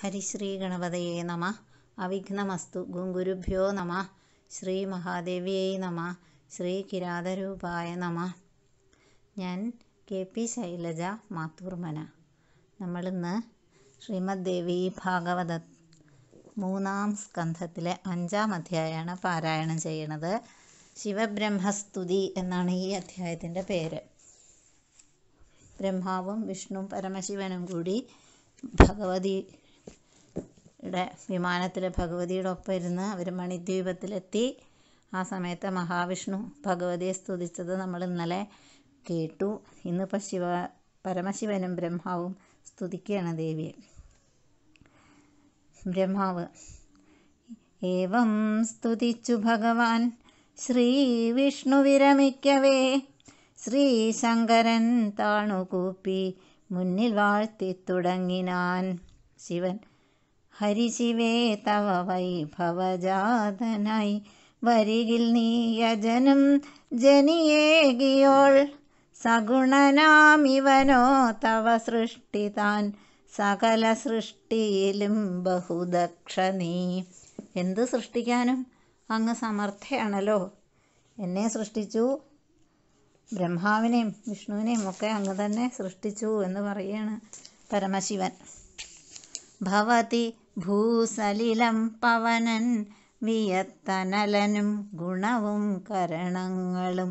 ഹരിശ്രീ ഗണപതയേ നമ അവിഘ്നമസ്തു ഗുങ്കുരുഭ്യോ നമ ശ്രീ മഹാദേവിയേ നമ ശ്രീ കിരാതരൂപായ നമ ഞാൻ കെ പി ശൈലജ മാത്തൂർമന നമ്മളിന്ന് ശ്രീമദ് ദേവി ഭാഗവത മൂന്നാം സ്കന്ധത്തിലെ അഞ്ചാം അധ്യായമാണ് പാരായണം ചെയ്യണത് ശിവബ്രഹ്മസ്തുതി എന്നാണ് ഈ അധ്യായത്തിൻ്റെ പേര് ബ്രഹ്മാവും വിഷ്ണുവും പരമശിവനും കൂടി ഭഗവതി ഇവിടെ വിമാനത്തിൽ ഭഗവതിയുടെ ഒപ്പം ഇരുന്ന് അവർ മണിദ്വീപത്തിലെത്തി ആ സമയത്ത് മഹാവിഷ്ണു ഭഗവതിയെ സ്തുതിച്ചത് നമ്മൾ ഇന്നലെ കേട്ടു ഇപ്പം ശിവ പരമശിവനും ബ്രഹ്മാവും സ്തുതിക്കുകയാണ് ദേവിയെ ബ്രഹ്മാവ് ഏവം സ്തുതിച്ചു ഭഗവാൻ ശ്രീവിഷ്ണു വിരമിക്കവേ ശ്രീശങ്കരൻ താണുകൂപ്പി മുന്നിൽ വാഴ്ത്തി തുടങ്ങിനാൻ ശിവൻ ഹരിശിവേ തവ വൈഭവജാതനായി വരികിൽ നീയജനം ജനിയേകിയോൾ സഗുണനാം ഇവനോ തവ സൃഷ്ടി താൻ സകല സൃഷ്ടിയിലും ബഹുദക്ഷ നീ എന്ത് സൃഷ്ടിക്കാനും അങ്ങ് സമർത്ഥയാണല്ലോ എന്നെ സൃഷ്ടിച്ചു ബ്രഹ്മാവിനെയും വിഷ്ണുവിനെയും ഒക്കെ അങ്ങ് തന്നെ സൃഷ്ടിച്ചു എന്ന് പറയുകയാണ് പരമശിവൻ ഭവതി ഭൂസലിലം പവനൻ വിയത്തനലനും ഗുണവും കരണങ്ങളും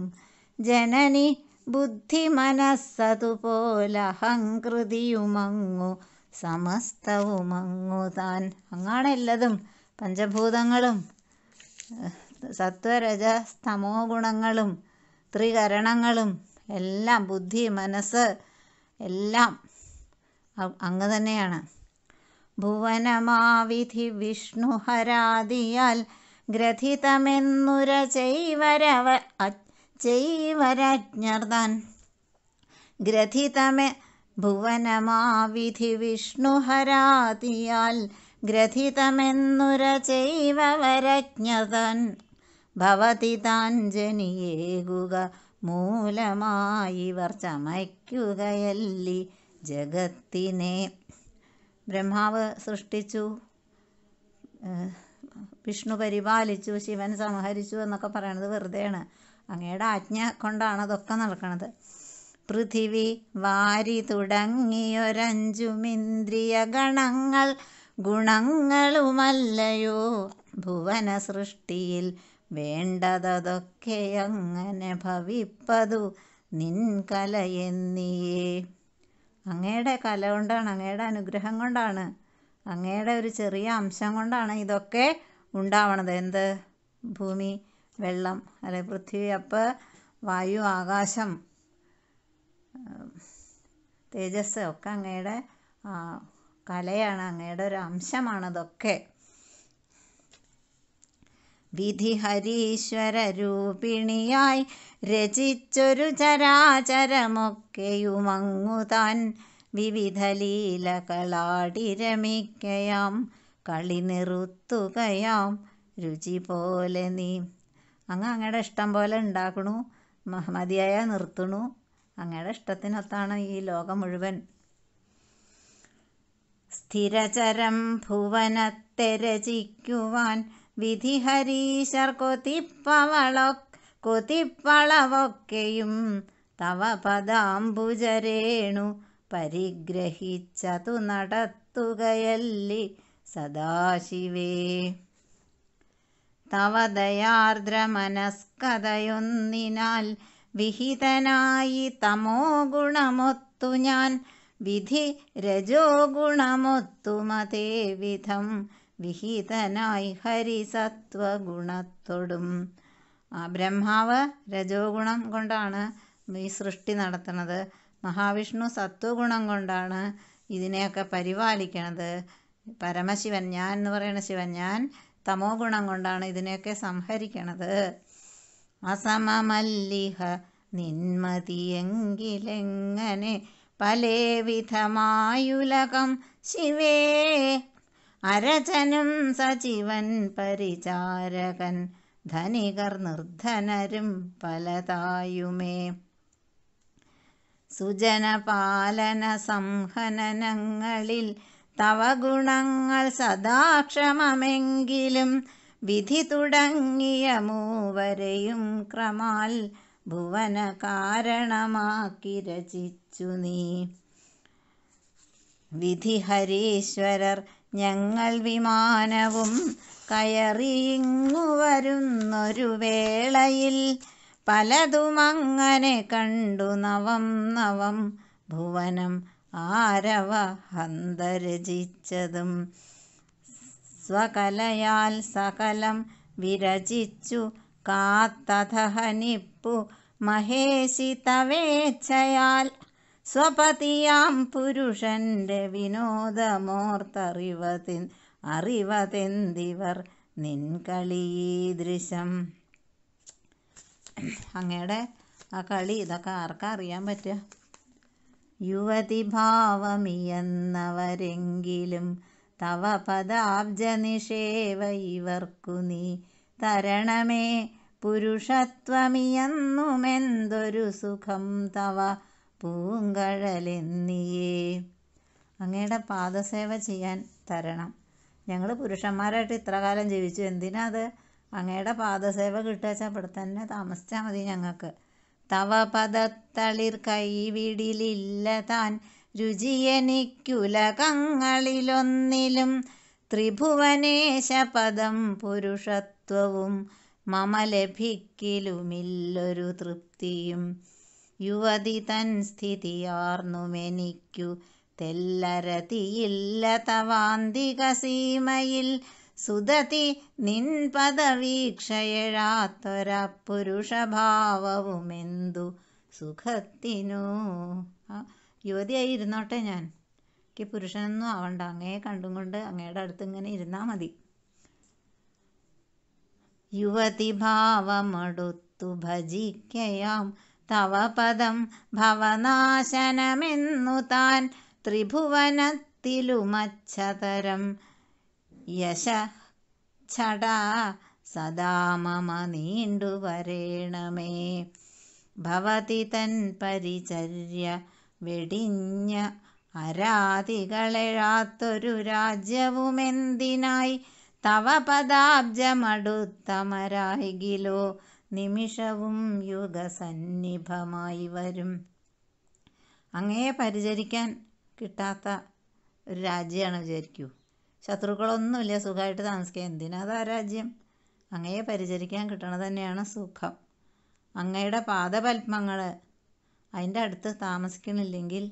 ജനനി ബുദ്ധി മനസ്സതുപോലഹങ്കൃതിയുമങ്ങു സമസ്തവുമങ്ങു താൻ അങ്ങാണെല്ലതും പഞ്ചഭൂതങ്ങളും സത്വരജ സ്തമോ ഗുണങ്ങളും ത്രികരണങ്ങളും എല്ലാം ബുദ്ധി മനസ്സ് എല്ലാം അങ്ങ് തന്നെയാണ് ഭുവനമാവിധി വിഷ്ണുഹരാദിയാൽ ഗ്രഥിതമെന്നുര ചെയ്വരവ ചെയ്വരജ്ഞർ ഗ്രഥിതമെ ഭുവനമാവിധി വിഷ്ണുഹരാതിയാൽ ഗ്രഥിതമെന്നുര ചെയ്വരജ്ഞതൻ ഭവതി താൻ ജനിയേകുക മൂലമായിവർ ചമയ്ക്കുകയല്ലി ജഗത്തിനെ ബ്രഹ്മാവ് സൃഷ്ടിച്ചു വിഷ്ണു പരിപാലിച്ചു ശിവൻ സംഹരിച്ചു എന്നൊക്കെ പറയണത് വെറുതെയാണ് അങ്ങയുടെ ആജ്ഞ കൊണ്ടാണ് അതൊക്കെ നടക്കണത് പൃഥിവി വാരി തുടങ്ങിയൊരഞ്ചുമിന്ദ്രിയ ഗണങ്ങൾ ഗുണങ്ങളുമല്ലയോ ഭുവന സൃഷ്ടിയിൽ വേണ്ടതൊക്കെ അങ്ങനെ ഭവിപ്പതു നിൻകലയെന്നിയേ അങ്ങയുടെ കല കൊണ്ടാണ് അങ്ങയുടെ അനുഗ്രഹം കൊണ്ടാണ് അങ്ങയുടെ ഒരു ചെറിയ അംശം കൊണ്ടാണ് ഇതൊക്കെ ഉണ്ടാവണത് എന്ത് ഭൂമി വെള്ളം അല്ലെ പൃഥ്വി അപ്പ് വായു ആകാശം തേജസ് ഒക്കെ അങ്ങയുടെ കലയാണ് അങ്ങയുടെ ഒരു അംശമാണ് അതൊക്കെ വിധിഹരീശ്വരരൂപിണിയായി രചിച്ചൊരു ചരാചരമൊക്കെയുമങ്ങുതാൻ വിവിധ ലീലകളാടിരമിക്കയാം കളി നിറുത്തുകയാം രുചി പോലെ നീ അങ്ങ് അങ്ങയുടെ ഇഷ്ടം പോലെ ഉണ്ടാക്കണു മതിയായ നിർത്തണു അങ്ങയുടെ ഇഷ്ടത്തിനൊത്താണ് ഈ ലോകം മുഴുവൻ സ്ഥിരചരം ഭുവനത്തെ രചിക്കുവാൻ വിധിഹരീശർ കൊതിപ്പവളൊ കൊതിപ്പളവൊക്കെയും തവ പദാംബുജരേണു പരിഗ്രഹിച്ചതു നടത്തുകയല്ലി സദാശിവേ തവ ദയാർദ്ര മനസ്കഥയൊന്നിനാൽ വിഹിതനായി തമോ ഗുണമൊത്തു ഞാൻ വിധി രജോ ഗുണമൊത്തുമതേ വിധം വിഹിതനായി ഹരിസത്വഗുണത്തോടും ആ ബ്രഹ്മാവ് രജോഗുണം കൊണ്ടാണ് ഈ സൃഷ്ടി നടത്തുന്നത് മഹാവിഷ്ണു സത്വഗുണം കൊണ്ടാണ് ഇതിനെയൊക്കെ പരിപാലിക്കണത് പരമശിവൻ ഞാൻ എന്ന് പറയുന്ന ശിവൻ ഞാൻ തമോ ഗുണം കൊണ്ടാണ് ഇതിനെയൊക്കെ സംഹരിക്കണത് അസമമല്ലിഹ നിന്മതിയെങ്കിലെങ്ങനെ പലേവിധമായുലകം വിധമായുലകം ശിവേ അരചനും സജീവൻ പരിചാരകൻ ധനികർ നിർധനരും പലതായുമേ സുജനപാലന സംഹനനങ്ങളിൽ തവ ഗുണങ്ങൾ സദാക്ഷമമെങ്കിലും വിധി തുടങ്ങിയ മൂവരെയും ക്രമാൽ ഭുവന കാരണമാക്കി രചിച്ചു നീ വിധി ഹരീശ്വരർ ഞങ്ങൾ വിമാനവും കയറിയിങ്ങു വരുന്നൊരു വേളയിൽ പലതുമങ്ങനെ കണ്ടു നവം നവം ഭുവനം ആരവ ഹന്തരചിച്ചതും സ്വകലയാൽ സകലം വിരചിച്ചു കാത്തഥഹനിപ്പു മഹേശി തവേച്ഛയാൽ സ്വപതിയാം പുരുഷൻ്റെ വിനോദമോർത്തറിവതിൻ അറിവതെന്തിവർ നിൻകളീദൃശം അങ്ങയുടെ ആ കളി ഇതൊക്കെ ആർക്കാ അറിയാൻ പറ്റുക യുവതിഭാവമിയെന്നവരെങ്കിലും തവ പദാബ്ജ നിഷേവ ഇവർക്കു നീ തരണമേ പുരുഷത്വമിയെന്നുമെന്തൊരു സുഖം തവ പൂങ്കഴലെന്നിയേ അങ്ങയുടെ പാദസേവ ചെയ്യാൻ തരണം ഞങ്ങൾ പുരുഷന്മാരായിട്ട് ഇത്ര കാലം ജീവിച്ചു എന്തിനാ അത് അങ്ങയുടെ പാദസേവ കിട്ടുക ഇവിടെ തന്നെ താമസിച്ചാൽ മതി ഞങ്ങൾക്ക് തവ പദത്തളിർ കൈവിടിലില്ല താൻ രുചിയനിക്കുല കങ്ങളിലൊന്നിലും ത്രിഭുവനേശ പദം പുരുഷത്വവും മമലഭിക്കിലുമില്ലൊരു തൃപ്തിയും യുവതി തൻ സ്ഥിതിയാർന്നുമെനിക്കു തെല്ലരതിയില്ല തവാന്തിക സീമയിൽ സുതതി നിൻ പദവീക്ഷയഴാത്തൊരപ്പുരുഷഭാവവുമെന്തു സുഖത്തിനു യുവതിയായി ഇരുന്നോട്ടെ ഞാൻ എനിക്ക് പുരുഷനൊന്നും ആവണ്ട അങ്ങേ കണ്ടും കൊണ്ട് അങ്ങയുടെ അടുത്ത് ഇങ്ങനെ ഇരുന്നാൽ മതി ഭാവമടുത്തു ഭജിക്കയാം തവ പദം ഭവനാശനമെന്നു താൻ ത്രിഭുവനത്തിലുമച്ഛതരം യശ ഛടാ സദാ മമ നീണ്ടുവരേണമേ ഭവതി തൻ പരിചര്യ വെടിഞ്ഞ അരാതികളെഴാത്തൊരു രാജ്യവുമെന്തിനായി തവ പദാബ്ജമടുത്തമരായികിലോ നിമിഷവും യുഗസന്നിഭമായി വരും അങ്ങയെ പരിചരിക്കാൻ കിട്ടാത്ത ഒരു രാജ്യമാണ് വിചാരിക്കൂ ശത്രുക്കളൊന്നുമില്ല സുഖമായിട്ട് താമസിക്കുക എന്തിനാ അതാ രാജ്യം അങ്ങയെ പരിചരിക്കാൻ കിട്ടണത് തന്നെയാണ് സുഖം അങ്ങയുടെ പാദപത്മങ്ങൾ അതിൻ്റെ അടുത്ത് താമസിക്കണില്ലെങ്കിൽ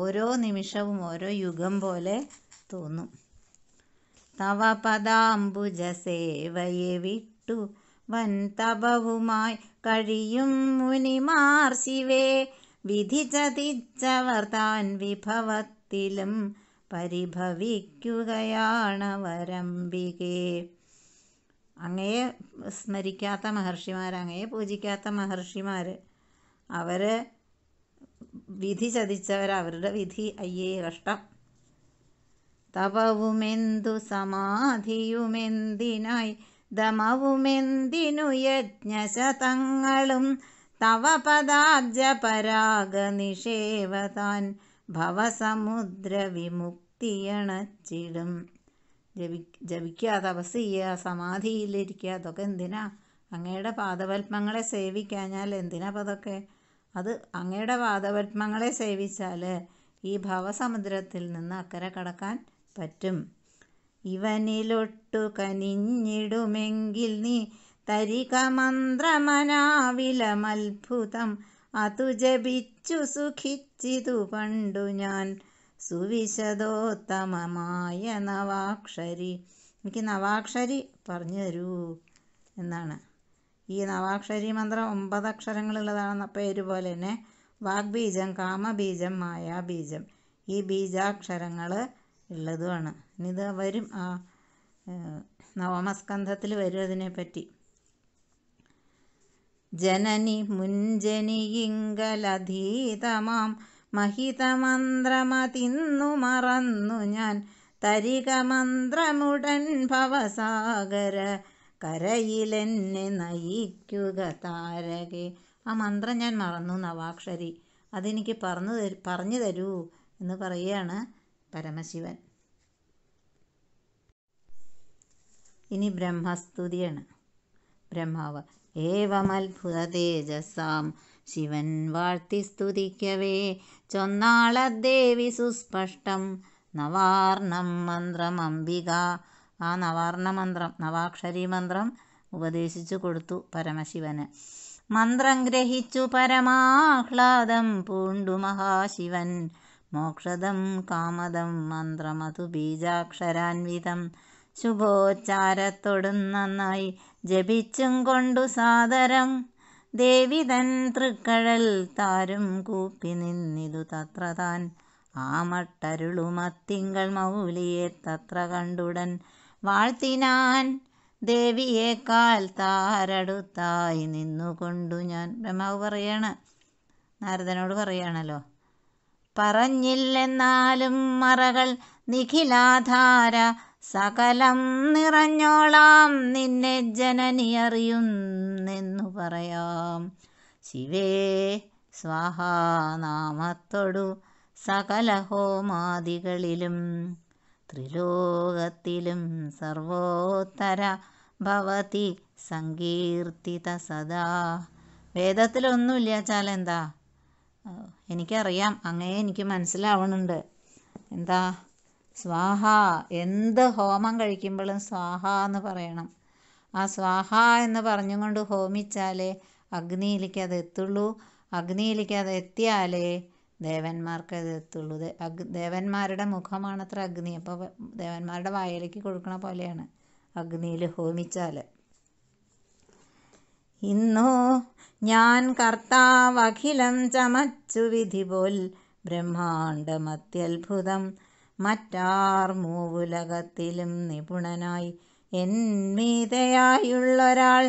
ഓരോ നിമിഷവും ഓരോ യുഗം പോലെ തോന്നും തവ പദാംബുജ സേവയെ വിട്ടു വൻതപവുമായി കഴിയും മുനിമാർ ശിവേ വിധിച്ചതിച്ചവർ താൻ വിഭവത്തിലും പരിഭവിക്കുകയാണ് വരംബികേ അങ്ങയെ സ്മരിക്കാത്ത മഹർഷിമാർ അങ്ങയെ പൂജിക്കാത്ത മഹർഷിമാർ അവർ വിധി ചതിച്ചവർ അവരുടെ വിധി അയ്യേ കഷ്ടം തപവുമെന്തു സമാധിയുമെന്തിനായി ദമവുമെന്തിനു യജ്ഞശതങ്ങളും തവ പദാബ്ജ പരാഗ നിഷേവതാൻ ഭവസമുദ്ര വിമുക്തിയണച്ചിടും ജപി ജപിക്കുക തപസ് ചെയ്യുക സമാധിയിലിരിക്കുക അതൊക്കെ എന്തിനാ അങ്ങയുടെ പാദപത്മങ്ങളെ സേവിക്കാഞ്ഞാൽ എന്തിനാ അപ്പം അതൊക്കെ അത് അങ്ങയുടെ പാദപത്മങ്ങളെ സേവിച്ചാൽ ഈ ഭവസമുദ്രത്തിൽ നിന്ന് അക്കരെ കടക്കാൻ പറ്റും ഇവനിലൊട്ടു കനിഞ്ഞിടുമെങ്കിൽ നീ തരികമന്ത്രമനാവിലമത്ഭുതം അതു ജപിച്ചു സുഖിച്ചിതു പണ്ടു ഞാൻ സുവിശദോത്തമമായ നവാക്ഷരി എനിക്ക് നവാക്ഷരി പറഞ്ഞു തരൂ എന്നാണ് ഈ നവാക്ഷരി മന്ത്രം ഒമ്പത് അക്ഷരങ്ങളുള്ളതാണെന്ന പേര് പോലെ തന്നെ വാഗ്ബീജം കാമബീജം മായാബീജം ഈ ബീജാക്ഷരങ്ങൾ ഉള്ളതുമാണ് ഇനി ഇത് വരും ആ നവമസ്കന്ധത്തിൽ വരും അതിനെപ്പറ്റി ജനനി മുഞ്ചനിയിങ്കലധീതമാം മഹിതമന്ത്രമതിന്നു മറന്നു ഞാൻ തരികമന്ത്രമുടൻ ഭവസാഗര കരയിലെന്നെ നയിക്കുക താരകെ ആ മന്ത്രം ഞാൻ മറന്നു നവാക്ഷരി അതെനിക്ക് പറഞ്ഞു തരൂ പറഞ്ഞു തരൂ എന്ന് പറയുകയാണ് പരമശിവൻ ഇനി ബ്രഹ്മസ്തുതിയാണ് ബ്രഹ്മാവ് ഏവമത്ഭുത തേജസാം ശിവൻ വാഴ്ത്തി സ്തുതിക്കവേ ചൊന്നാളദേവി സുസ്പഷ്ടം നവാർണം മന്ത്രം അംബിക ആ നവാർണ മന്ത്രം നവാക്ഷരി മന്ത്രം ഉപദേശിച്ചു കൊടുത്തു പരമശിവന് മന്ത്രം ഗ്രഹിച്ചു പരമാഹ്ലാദം പൂണ്ടു മഹാശിവൻ മോക്ഷദം കാമദം മന്ത്രമതു ബീജാക്ഷരാൻവിതം ശുഭോച്ചാരത്തൊടും നന്നായി ജപിച്ചും കൊണ്ടു സാദരം ദേവിതൻ തൃക്കഴൽ താരും കൂപ്പി നിന്നിതു തത്ര താൻ ആമട്ടരുളുമത്തിങ്കൾ മൗലിയെ തത്ര കണ്ടുടൻ വാഴ്ത്തിനാൻ ദേവിയേക്കാൽ താരടുത്തായി നിന്നുകൊണ്ടു ഞാൻ ബ്രഹ്മാവ് പറയാണ് നാരദനോട് പറയാണല്ലോ പറഞ്ഞില്ലെന്നാലും മറകൾ നിഖിലാധാര സകലം നിറഞ്ഞോളാം നിന്നെ ജനനി അറിയുന്നെന്നു പറയാം ശിവേ സ്വാഹാനാമത്തൊടു സകല ഹോമാദികളിലും ത്രിലോകത്തിലും സർവോത്തര ഭവതി സങ്കീർത്തിത സദാ വേദത്തിലൊന്നുമില്ല ചാലെന്താ എനിക്കറിയാം അങ്ങയെ എനിക്ക് മനസ്സിലാവണുണ്ട് എന്താ സ്വാഹ എന്ത് ഹോമം കഴിക്കുമ്പോഴും സ്വാഹ എന്ന് പറയണം ആ സ്വാഹ എന്ന് പറഞ്ഞുകൊണ്ട് ഹോമിച്ചാലേ അഗ്നിയിലേക്ക് അത് എത്തുള്ളൂ അഗ്നിയിലേക്ക് അത് എത്തിയാലേ ദേവന്മാർക്ക് അത് എത്തുള്ളൂ ദേവന്മാരുടെ മുഖമാണത്ര അഗ്നി അപ്പോൾ ദേവന്മാരുടെ വായയിലേക്ക് കൊടുക്കണ പോലെയാണ് അഗ്നിയിൽ ഹോമിച്ചാൽ ഇന്നോ ഞാൻ കർത്താവഖിലം ചമച്ചു വിധി പോൽ ബ്രഹ്മാണ്ടമത്യത്ഭുതം മറ്റാർ മൂവുലകത്തിലും നിപുണനായി മീതയായുള്ളൊരാൾ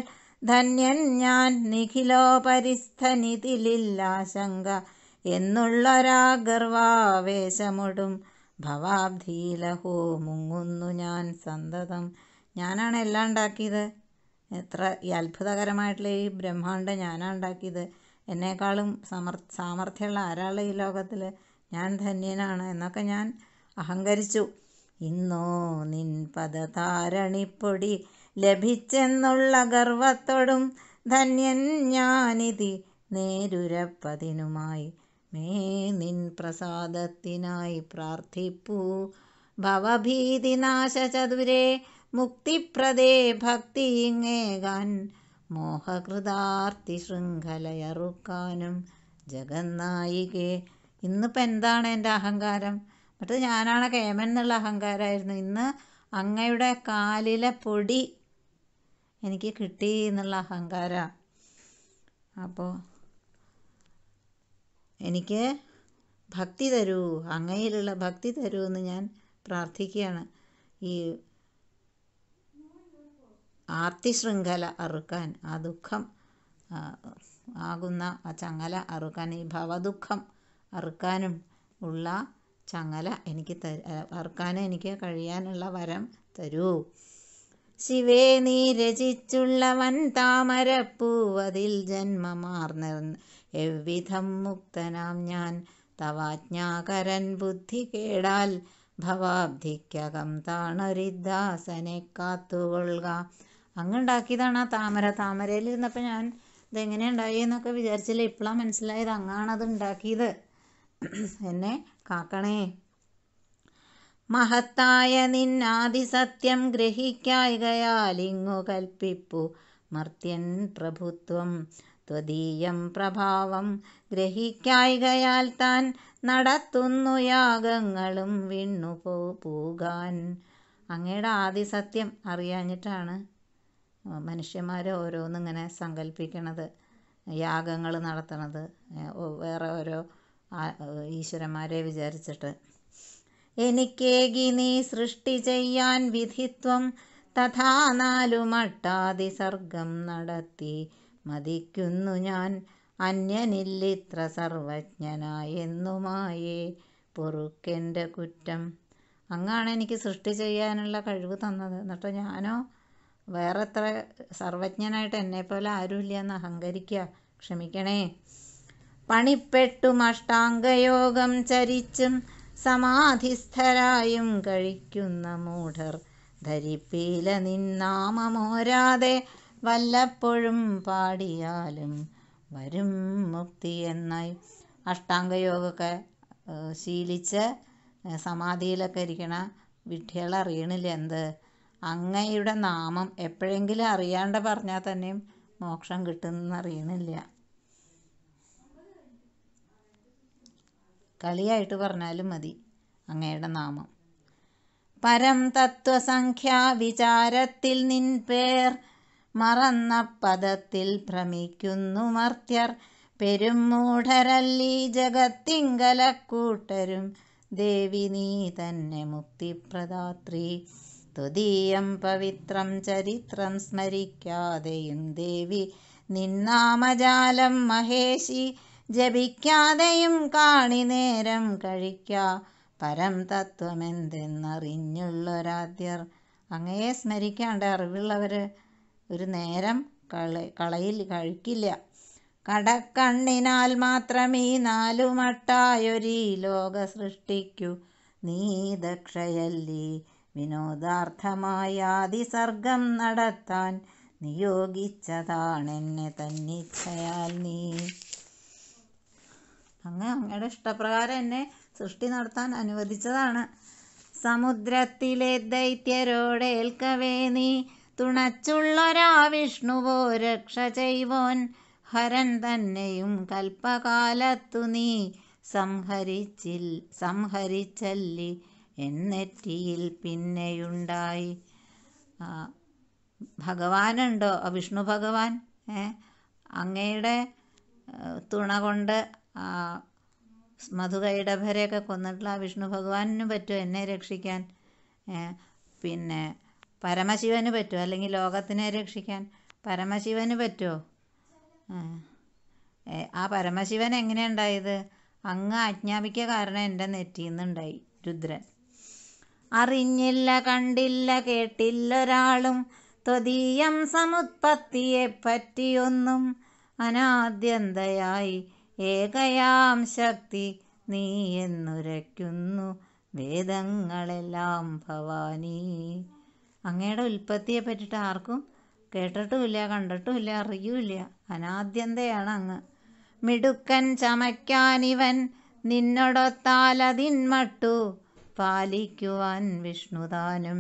ധന്യൻ ഞാൻ നിഖിലോപരിസ്ഥനിതിലില്ലാശങ്ക എന്നുള്ളൊരാഗർവാവേശമൊടും ഭവാബ്ധീലഹോ മുങ്ങുന്നു ഞാൻ സന്തതം ഞാനാണ് എല്ലാം ഉണ്ടാക്കിയത് എത്ര ഈ അത്ഭുതകരമായിട്ടുള്ള ഈ ബ്രഹ്മാണ്ടം ഞാനാണ് ഉണ്ടാക്കിയത് എന്നേക്കാളും സമർ സാമർഥ്യമുള്ള ആരാളെ ഈ ലോകത്തിൽ ഞാൻ ധന്യനാണ് എന്നൊക്കെ ഞാൻ അഹങ്കരിച്ചു ഇന്നോ നിൻ പദതാരണിപ്പൊടി ലഭിച്ചെന്നുള്ള ഗർവത്തോടും ധന്യൻ ഞാനിതി നേരുരപ്പതിനുമായി മേ നിൻ പ്രസാദത്തിനായി പ്രാർത്ഥിപ്പൂ ഭവഭീതിനാശ ചതുരേ മുക്തിപ്രദേ ഭക്തി ഇങ്ങേകാൻ മോഹകൃതാർത്തി ശൃംഖലയറുക്കാനും ജഗന്നായികെ ഇന്നിപ്പോൾ എന്താണ് എൻ്റെ അഹങ്കാരം മറ്റേ ഞാനാണ് കേമൻ എന്നുള്ള അഹങ്കാരമായിരുന്നു ഇന്ന് അങ്ങയുടെ കാലിലെ പൊടി എനിക്ക് കിട്ടി എന്നുള്ള അഹങ്കാര അപ്പോൾ എനിക്ക് ഭക്തി തരൂ അങ്ങയിലുള്ള ഭക്തി തരൂ എന്ന് ഞാൻ പ്രാർത്ഥിക്കുകയാണ് ഈ ശൃംഖല അറുക്കാൻ ആ ദുഃഖം ആകുന്ന ആ ചങ്ങല അറുക്കാൻ ഈ ഭവദുഃഖം അറുക്കാനും ഉള്ള ചങ്ങല എനിക്ക് അറുക്കാൻ എനിക്ക് കഴിയാനുള്ള വരം തരൂ ശിവേ നീ രചിച്ചുള്ളവൻ താമരപ്പൂവതിൽ ജന്മമാർന്ന എവ്വിധം മുക്തനാം ഞാൻ തവാജ്ഞാകരൻ ബുദ്ധി കേടാൽ ഭവാബ്ധിക്കകം താണൊരിദാസനെ കാത്തുകൊള്ളുക അങ്ങ് ഉണ്ടാക്കിയതാണ് ആ താമര താമരയിലിരുന്നപ്പോൾ ഞാൻ ഇതെങ്ങനെ ഉണ്ടായി എന്നൊക്കെ വിചാരിച്ചില്ല ഇപ്പോഴാണ് മനസ്സിലായത് അങ്ങാണ് അത് ഉണ്ടാക്കിയത് എന്നെ കാക്കണേ മഹത്തായ നിന്നാദിസത്യം ഇങ്ങു കൽപ്പിപ്പു മർത്യൻ പ്രഭുത്വം ത്വദീയം പ്രഭാവം ഗ്രഹിക്കായികയാൽ താൻ നടത്തുന്നു യാഗങ്ങളും വിണ്ണുപോ പോകാൻ അങ്ങയുടെ ആദിസത്യം അറിയാഞ്ഞിട്ടാണ് മനുഷ്യന്മാർ ഓരോന്നിങ്ങനെ സങ്കൽപ്പിക്കണത് യാഗങ്ങൾ നടത്തണത് വേറെ ഓരോ ഈശ്വരന്മാരെ വിചാരിച്ചിട്ട് എനിക്കേകി നീ സൃഷ്ടി ചെയ്യാൻ വിധിത്വം തഥാ നാലുമട്ടാതി സർഗം നടത്തി മതിക്കുന്നു ഞാൻ അന്യനില്ലിത്ര സർവജ്ഞനായെന്നുമായേ പൊറുക്കെൻ്റെ കുറ്റം അങ്ങാണ് എനിക്ക് സൃഷ്ടി ചെയ്യാനുള്ള കഴിവ് തന്നത് എന്നിട്ട് ഞാനോ വേറെ എത്ര സർവജ്ഞനായിട്ട് എന്നെപ്പോലെ ആരുമില്ല എന്ന് അഹങ്കരിക്കുക ക്ഷമിക്കണേ പണിപ്പെട്ടും അഷ്ടാംഗയോഗം ചരിച്ചും സമാധിസ്ഥരായും കഴിക്കുന്ന മൂഢർ ധരിപ്പീല നിന്നാമമോരാതെ വല്ലപ്പോഴും പാടിയാലും വരും മുക്തി എന്നായി അഷ്ടാംഗയോഗമൊക്കെ ശീലിച്ച് സമാധിയിലൊക്കെ ഇരിക്കണ വിഡ്ഢികളറിയണില്ല എന്ത് അങ്ങയുടെ നാമം എപ്പോഴെങ്കിലും അറിയാണ്ട് പറഞ്ഞാൽ തന്നെയും മോക്ഷം കിട്ടുമെന്ന് അറിയണില്ല കളിയായിട്ട് പറഞ്ഞാലും മതി അങ്ങയുടെ നാമം പരം തത്വസംഖ്യാ വിചാരത്തിൽ നിൻ പേർ മറന്ന പദത്തിൽ ഭ്രമിക്കുന്നു മർത്യർ പെരുമൂഢരല്ലി ജഗത്തിങ്കലക്കൂട്ടരും ദേവി നീ തന്നെ മുക്തിപ്രദാത്രി സ്തുതീയം പവിത്രം ചരിത്രം സ്മരിക്കാതെയും ദേവി നിന്നാമജാലം മഹേശി ജപിക്കാതെയും കാണി നേരം കഴിക്ക പരം തത്വമെന്തെന്നറിഞ്ഞുള്ളൊരാദ്യർ അങ്ങയെ സ്മരിക്കാണ്ട് അറിവുള്ളവർ ഒരു നേരം കള കളയിൽ കഴിക്കില്ല കടക്കണ്ണിനാൽ മാത്രം ഈ നാലു മട്ടായൊരീ ലോക സൃഷ്ടിക്കൂ നീ ദക്ഷയല്ലേ വിനോദാർത്ഥമായാതിസർഗം നടത്താൻ നിയോഗിച്ചതാണ് എന്നെ തന്നിച്ഛയാൽ നീ അങ്ങ് അങ്ങയുടെ ഇഷ്ടപ്രകാരം എന്നെ സൃഷ്ടി നടത്താൻ അനുവദിച്ചതാണ് സമുദ്രത്തിലെ ദൈത്യരോടേൽക്കവേ നീ തുണച്ചുള്ളൊരാ വിഷ്ണുവോ രക്ഷ ചെയ്വോൻ ഹരൻ തന്നെയും കൽപ്പകാലത്തു നീ സംഹരിച്ചിൽ സംഹരിച്ചല്ലി എന്നെറ്റിയിൽ പിന്നെയുണ്ടായി ഭഗവാനുണ്ടോ വിഷ്ണു ഭഗവാൻ അങ്ങയുടെ തുണ കൊണ്ട് മധുകൈടഭരെയൊക്കെ കൊന്നിട്ടുള്ള ആ വിഷ്ണു ഭഗവാനിന് പറ്റുമോ എന്നെ രക്ഷിക്കാൻ പിന്നെ പരമശിവന് പറ്റുമോ അല്ലെങ്കിൽ ലോകത്തിനെ രക്ഷിക്കാൻ പരമശിവന് പറ്റുമോ ആ പരമശിവൻ എങ്ങനെയുണ്ടായത് അങ്ങ് ആജ്ഞാപിക്കുക കാരണം എൻ്റെ നെറ്റിയിൽ നിന്നുണ്ടായി രുദ്രൻ അറിഞ്ഞില്ല കണ്ടില്ല കേട്ടില്ലൊരാളും ത്വതീയം പറ്റിയൊന്നും അനാദ്യന്തയായി ഏകയാം ശക്തി നീ എന്നുരയ്ക്കുന്നു വേദങ്ങളെല്ലാം ഭവാനി അങ്ങയുടെ ഉൽപ്പത്തിയെ പറ്റിയിട്ട് ആർക്കും കേട്ടിട്ടുമില്ല കണ്ടിട്ടുമില്ല അറിയൂല അനാദ്യന്തയാണ് അങ്ങ് മിടുക്കൻ ചമയ്ക്കാനിവൻ നിന്നൊടൊത്താലതിന്മട്ടു പാലിക്കുവാൻ വിഷ്ണുതാനും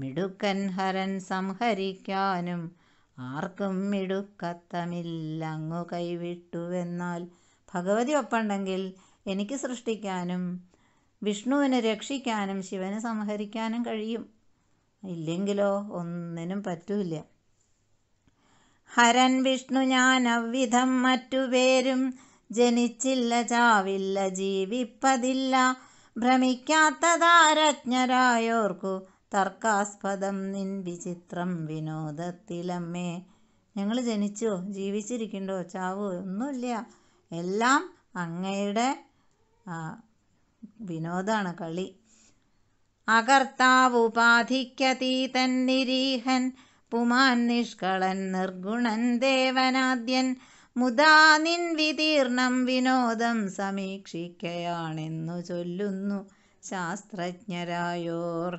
മിടുക്കൻ ഹരൻ സംഹരിക്കാനും ആർക്കും മിടുക്കത്തമില്ല മിടുക്കത്തമില്ലങ്ങു കൈവിട്ടുവെന്നാൽ ഭഗവതി ഒപ്പുണ്ടെങ്കിൽ എനിക്ക് സൃഷ്ടിക്കാനും വിഷ്ണുവിനെ രക്ഷിക്കാനും ശിവനെ സംഹരിക്കാനും കഴിയും ഇല്ലെങ്കിലോ ഒന്നിനും പറ്റൂല ഹരൻ വിഷ്ണു ഞാൻ അവ്വിധം മറ്റുപേരും ജനിച്ചില്ല ചാവില്ല ജീവിപ്പതില്ല ഭ്രമിക്കാത്തതാരജ്ഞരായോർക്കു തർക്കാസ്പദം നിൻ വിചിത്രം വിനോദത്തിലമ്മേ ഞങ്ങൾ ജനിച്ചോ ജീവിച്ചിരിക്കണ്ടോ ചാവോ ഒന്നുമില്ല എല്ലാം അങ്ങയുടെ വിനോദാണ് കളി അകർത്താവുപാധിക്കതീതൻ നിരീഹൻ പുമാൻ നിഷ്കളൻ നിർഗുണൻ ദേവനാദ്യൻ മുതാ നിൻ വിതീർണം വിനോദം സമീക്ഷിക്കയാണെന്നു ചൊല്ലുന്നു ശാസ്ത്രജ്ഞരായോർ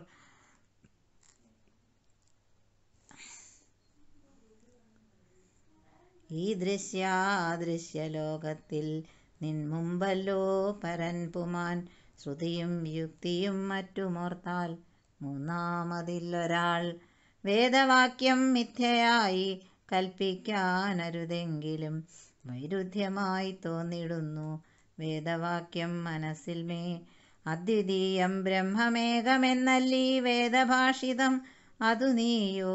ഈ ദൃശ്യാദൃശ്യലോകത്തിൽ നിൻ മുമ്പല്ലോ പരൻ പുമാൻ ശ്രുതിയും യുക്തിയും മറ്റുമോർത്താൽ മൂന്നാമതിലൊരാൾ വേദവാക്യം മിഥ്യയായി കൽപ്പിക്കാനരുതെങ്കിലും വൈരുദ്ധ്യമായി തോന്നിടുന്നു വേദവാക്യം മനസ്സിൽ മേ അദ്വിതീയം ബ്രഹ്മമേകമെന്നല്ലീ വേദഭാഷിതം അതു നീയോ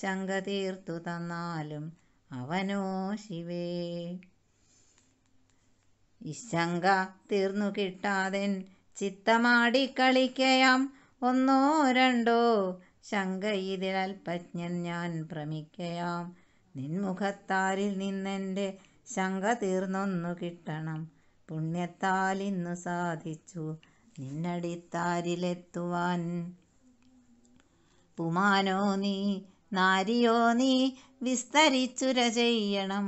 ശങ്ക തീർത്തു തന്നാലും അവനോ ശിവേ ഇശങ്ക തീർന്നു കിട്ടാതെൻ ചിത്തമാടിക്കളിക്കയാം ഒന്നോ രണ്ടോ ശങ്ക ശങ്കയിതിലൽപജ്ഞൻ ഞാൻ ഭ്രമിക്കയാം നിൻമുഖത്താരിൽ നിന്നെൻ്റെ ശങ്ക തീർന്നൊന്നു കിട്ടണം പുണ്യത്താൽ ഇന്നു സാധിച്ചു നിന്നടിത്താരിലെത്തുവാൻ പുമാനോ നീ നാരിയോ നീ വിസ്തരിച്ചുര ചെയ്യണം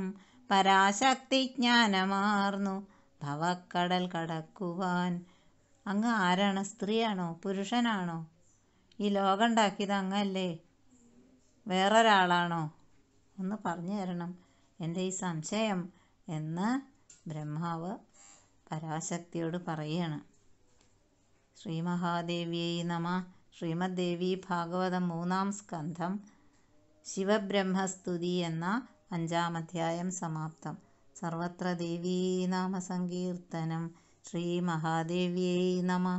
പരാശക്തി ജ്ഞാനമാർന്നു ഭവക്കടൽ കടക്കുവാൻ അങ്ങ് ആരാണ് സ്ത്രീയാണോ പുരുഷനാണോ ഈ ലോകം ഉണ്ടാക്കിയത് അങ്ങല്ലേ വേറൊരാളാണോ ഒന്ന് പറഞ്ഞു തരണം എൻ്റെ ഈ സംശയം എന്ന് ബ്രഹ്മാവ് പരാശക്തിയോട് പറയുകയാണ് ശ്രീ മഹാദേവിയൈ നമ ശ്രീമദ് ദേവി ഭാഗവതം മൂന്നാം സ്കന്ധം ശിവബ്രഹ്മസ്തുതി എന്ന അഞ്ചാം അധ്യായം സമാപ്തം സർവത്ര ദേവീ നാമസങ്കീർത്തനം ശ്രീ മഹാദേവ്യൈ നമ